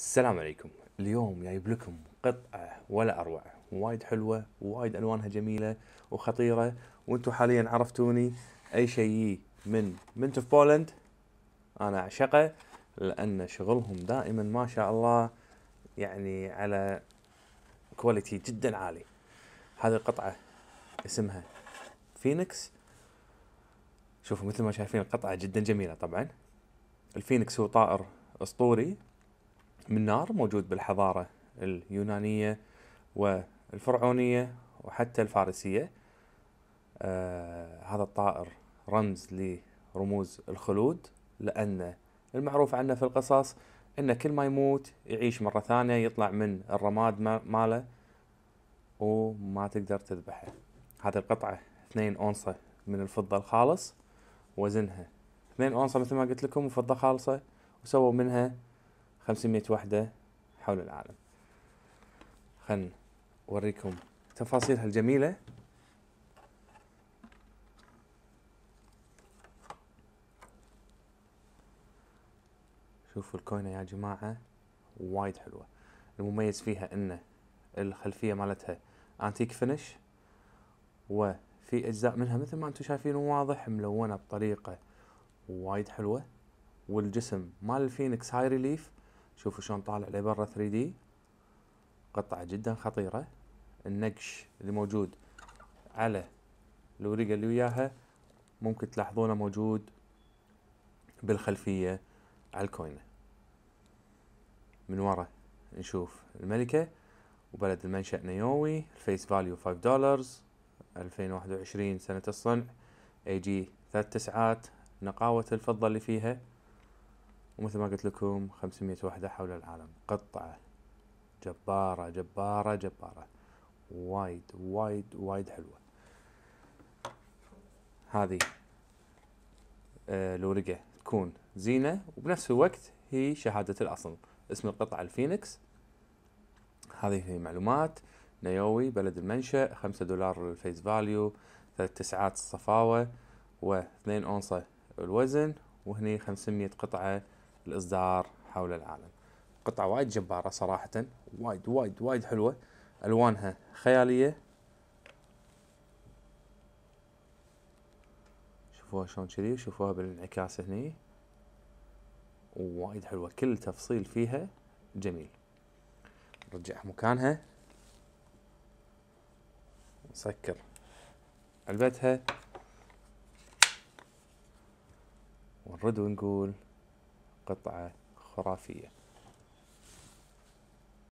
السلام عليكم اليوم جايب لكم قطعة ولا أروع وايد حلوة وايد ألوانها جميلة وخطيرة وانتم حاليا عرفتوني أي شيء من منت اوف بولند أنا أعشقه لأن شغلهم دائما ما شاء الله يعني على كواليتي جدا عالي هذه القطعة اسمها فينيكس شوفوا مثل ما شايفين القطعة جدا جميلة طبعا الفينيكس هو طائر أسطوري من نار موجود بالحضارة اليونانية والفرعونية وحتى الفارسية آه هذا الطائر رمز لرموز الخلود لأن المعروف عنه في القصص أنه كل ما يموت يعيش مرة ثانية يطلع من الرماد ماله وما تقدر تذبحه هذه القطعة 2 أونصة من الفضة الخالص وزنها 2 أونصة مثل ما قلت لكم وفضة خالصة وسووا منها 500 وحدة حول العالم خلنا أوريكم تفاصيلها الجميلة شوفوا الكوينة يا جماعة وايد حلوة المميز فيها ان الخلفية مالتها انتيك فينش وفي اجزاء منها مثل ما انتم شايفين واضح ملونة بطريقة وايد حلوة والجسم مال الفينكس هاي ريليف شوفوا شلون طالع لبرا 3 دي قطعة جدا خطيرة النقش اللي موجود على الورقة اللي وياها ممكن تلاحظونه موجود بالخلفية على الكوينة من ورا نشوف الملكة وبلد المنشأ نيوي الفيس فاليو 5 دولار 2021 سنة الصنع اي جي ثلاث تسعات نقاوة الفضة اللي فيها ومثل ما قلت لكم 500 وحدة حول العالم قطعة جبارة جبارة جبارة وايد وايد وايد حلوة هذه آه، الورقة تكون زينة وبنفس الوقت هي شهادة الأصل اسم القطعة الفينيكس هذه هي معلومات نيوي بلد المنشأ خمسة دولار الفيس فاليو ثلاث تسعات الصفاوة واثنين أونصة الوزن وهني خمسمية قطعة الاصدار حول العالم قطعه وايد جباره صراحه وايد وايد وايد حلوه الوانها خياليه شوفوها شلون كذي شوفوها بالانعكاس هني وايد حلوه كل تفصيل فيها جميل نرجعها مكانها نسكر علبتها ونرد ونقول قطعة خرافية